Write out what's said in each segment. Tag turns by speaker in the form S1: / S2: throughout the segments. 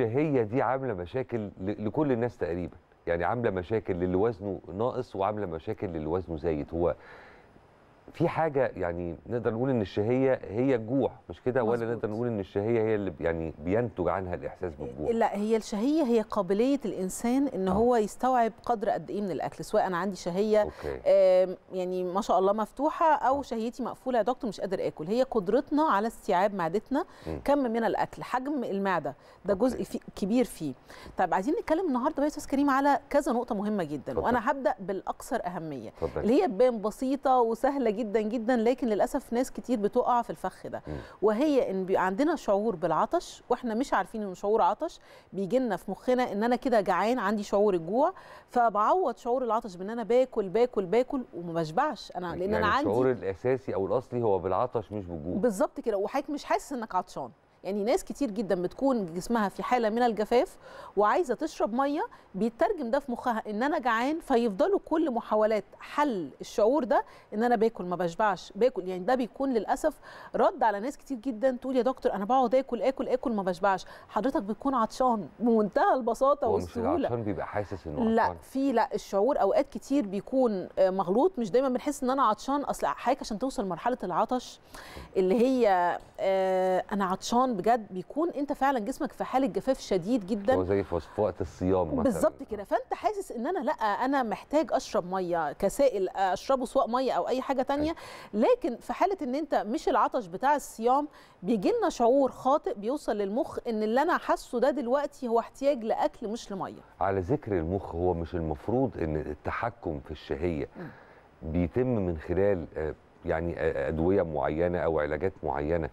S1: الشهيه دي عامله مشاكل لكل الناس تقريبا يعني عامله مشاكل للي وزنه ناقص وعامله مشاكل للي وزنه زايد هو في حاجه يعني نقدر نقول ان الشهيه هي الجوع مش كده ولا نقدر نقول ان الشهيه هي اللي يعني بينتج عنها الاحساس
S2: بالجوع لا هي الشهيه هي قابليه الانسان ان آه. هو يستوعب قدر قد ايه من الاكل سواء انا عندي شهيه أوكي. آه يعني ما شاء الله مفتوحه او آه. شهيتي مقفوله يا دكتور مش قادر اكل هي قدرتنا على استيعاب معدتنا م. كم من الاكل حجم المعده ده أوكي. جزء في كبير فيه طب عايزين نتكلم النهارده بقى يا استاذ كريم على كذا نقطه مهمه جدا فضل. وانا هبدا بالاكثر اهميه فضل. اللي هي بان بسيطه وسهله جدا جدا لكن للاسف ناس كتير بتقع في الفخ ده وهي ان بيبقى عندنا شعور بالعطش واحنا مش عارفين ان شعور عطش بيجي لنا في مخنا ان انا كده جعان عندي شعور الجوع فبعوض شعور العطش بان انا باكل باكل باكل وما بشبعش انا لان يعني انا عندي الشعور
S1: الاساسي او الاصلي هو بالعطش مش بالجوع
S2: بالظبط كده وحضرتك مش حاسس انك عطشان يعني ناس كتير جدا بتكون جسمها في حاله من الجفاف وعايزه تشرب ميه بيترجم ده في مخها ان انا جعان فيفضلوا كل محاولات حل الشعور ده ان انا باكل ما بشبعش باكل يعني ده بيكون للاسف رد على ناس كتير جدا تقول يا دكتور انا بقعد اكل اكل اكل ما بشبعش حضرتك بتكون عطشان بمنتهى البساطه والسهوله مش بيبقى
S1: حاسس انه لا
S2: في لا الشعور اوقات كتير بيكون آه، مغلوط مش دايما بنحس ان انا عطشان اصل حضرتك عشان توصل مرحله العطش اللي هي آه، انا عطشان رمضان بجد بيكون انت فعلا جسمك في حاله جفاف شديد جدا هو
S1: زي في وقت الصيام مثلا بالظبط
S2: كده فانت حاسس ان انا لا انا محتاج اشرب ميه كسائل اشربه سواء ميه او اي حاجه ثانيه لكن في حاله ان انت مش العطش بتاع الصيام بيجي لنا شعور خاطئ بيوصل للمخ ان اللي انا حاسه ده دلوقتي هو احتياج لاكل مش لميه
S1: على ذكر المخ هو مش المفروض ان التحكم في الشهيه بيتم من خلال آه، يعني آه، ادويه معينه او علاجات معينه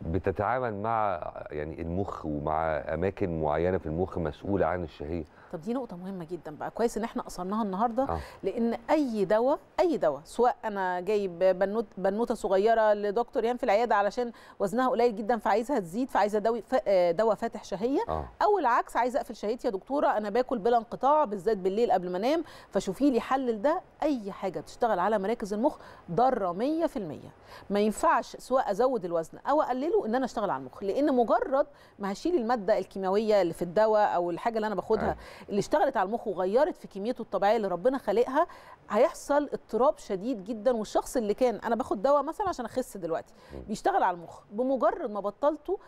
S1: بتتعامل مع يعني المخ ومع اماكن معينه في المخ مسؤوله عن الشهيه
S2: طب دي نقطه مهمه جدا بقى كويس ان احنا قصرناها النهارده آه. لان اي دواء اي دواء سواء انا جايب بنوت بنوته صغيره لدكتور يان في العياده علشان وزنها قليل جدا فعايزها تزيد فعايزه دواء فاتح شهيه آه. او العكس عايزه اقفل شهيتي يا دكتوره انا باكل بلا انقطاع بالذات بالليل قبل ما انام فشوفي لي حل ده اي حاجه بتشتغل على مراكز المخ ضاره 100% ما ينفعش سواء ازود الوزن او اقلله ان انا اشتغل على المخ لان مجرد ما هشيل الماده الكيماويه اللي في الدواء او الحاجه اللي انا باخدها أيوة. اللي اشتغلت على المخ وغيرت في كميته الطبيعيه اللي ربنا خالقها هيحصل اضطراب شديد جدا والشخص اللي كان انا باخد دواء مثلا عشان اخس دلوقتي بيشتغل على المخ بمجرد ما بطلته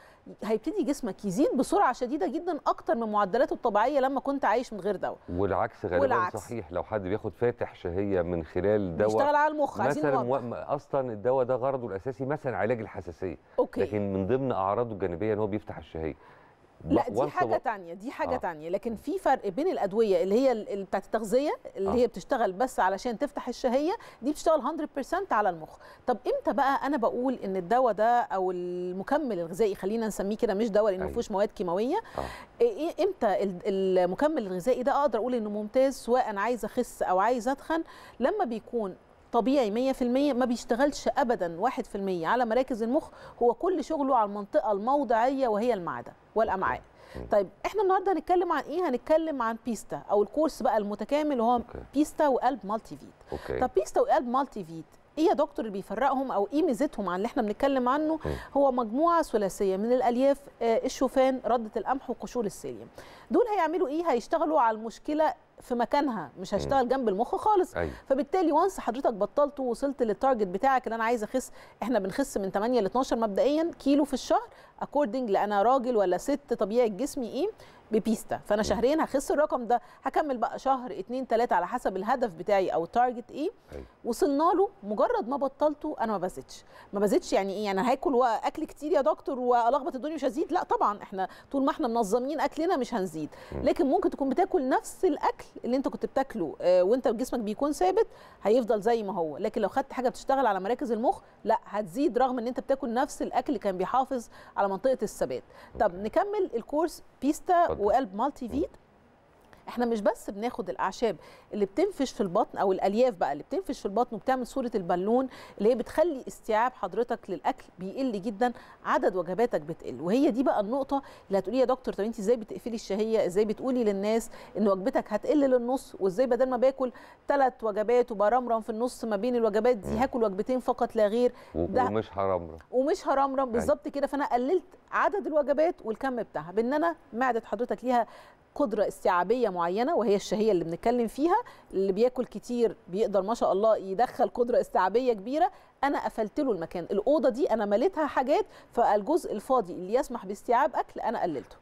S2: هيبتدي جسمك يزيد بسرعه شديده جدا اكتر من معدلاته الطبيعيه لما كنت عايش من غير دواء
S1: والعكس غالبا والعكس. صحيح لو حد بياخد فاتح شهيه من خلال دواء بيشتغل على المخ مثلا اصلا الدواء ده غرضه الاساسي مثلا علاج الحساسيه أوكي. لكن من ضمن اعراضه الجانبيه ان هو بيفتح الشهيه
S2: لا دي حاجة تانية دي حاجة آه. تانية لكن في فرق بين الأدوية اللي هي بتاعت التغذية اللي آه. هي بتشتغل بس علشان تفتح الشهية دي بتشتغل 100% على المخ طب إمتى بقى أنا بقول إن الدواء ده أو المكمل الغذائي خلينا نسميه كده مش دواء لأنه أيوه. ما فيهوش مواد كيماوية آه. إيه, إيه، إمتى المكمل الغذائي ده أقدر أقول إنه ممتاز سواء عايز أخس أو عايز أتخن لما بيكون طبيعي 100% ما بيشتغلش ابدا 1% على مراكز المخ هو كل شغله على المنطقه الموضعيه وهي المعده والامعاء طيب احنا النهارده هنتكلم عن ايه هنتكلم عن بيستا او الكورس بقى المتكامل هو أوكي. بيستا وقلب مالتي فيت أوكي. طب بيستا وقلب مالتي فيت ايه يا دكتور اللي بيفرقهم او ايه ميزتهم عن اللي احنا بنتكلم عنه هو مجموعه ثلاثيه من الالياف آه، الشوفان رده القمح وقشور السيليوم دول هيعملوا ايه هيشتغلوا على المشكله في مكانها مش هشتغل جنب المخ خالص أيوة. فبالتالي وانس حضرتك بطلت ووصلت للتارجت بتاعك اللي انا عايز اخس احنا بنخس من 8 ل 12 مبدئيا كيلو في الشهر اكوردنج لانا راجل ولا ست طبيعه جسمي ايه ببيستا فانا شهرين هخس الرقم ده هكمل بقى شهر اتنين تلاته على حسب الهدف بتاعي او التارجت ايه أيوة. وصلنا له مجرد ما بطلته انا ما بزيدش ما بزيدش يعني ايه يعني هاكل واكل كتير يا دكتور والخبط الدنيا مش هزيد لا طبعا احنا طول ما احنا منظمين اكلنا مش هنزيد جديد لكن ممكن تكون بتاكل نفس الاكل اللي انت كنت بتاكله آه، وانت جسمك بيكون ثابت هيفضل زي ما هو لكن لو خدت حاجه بتشتغل على مراكز المخ لا هتزيد رغم ان انت بتاكل نفس الاكل اللي كان بيحافظ على منطقه الثبات طب نكمل الكورس بيستا وقلب مالتي فيت احنا مش بس بناخد الاعشاب اللي بتنفش في البطن او الالياف بقى اللي بتنفش في البطن وبتعمل صوره البالون اللي هي بتخلي استيعاب حضرتك للاكل بيقل جدا عدد وجباتك بتقل وهي دي بقى النقطه اللي هتقولي يا دكتور طب انت ازاي بتقفلي الشهيه ازاي بتقولي للناس ان وجبتك هتقل للنص وازاي بدل ما باكل ثلاث وجبات وبرمرم في النص ما بين الوجبات دي هاكل وجبتين فقط لا غير ده ومش هرمرم ومش هرمرم أيوة. بالظبط كده فانا قللت عدد الوجبات والكم بتاعها بان انا معده حضرتك ليها قدره استيعابيه معينه وهي الشهيه اللي بنتكلم فيها اللي بياكل كتير بيقدر ما شاء الله يدخل قدره استيعابيه كبيره انا قفلت له المكان الاوضه دي انا مليتها حاجات فالجزء الفاضي اللي يسمح باستيعاب اكل انا قللته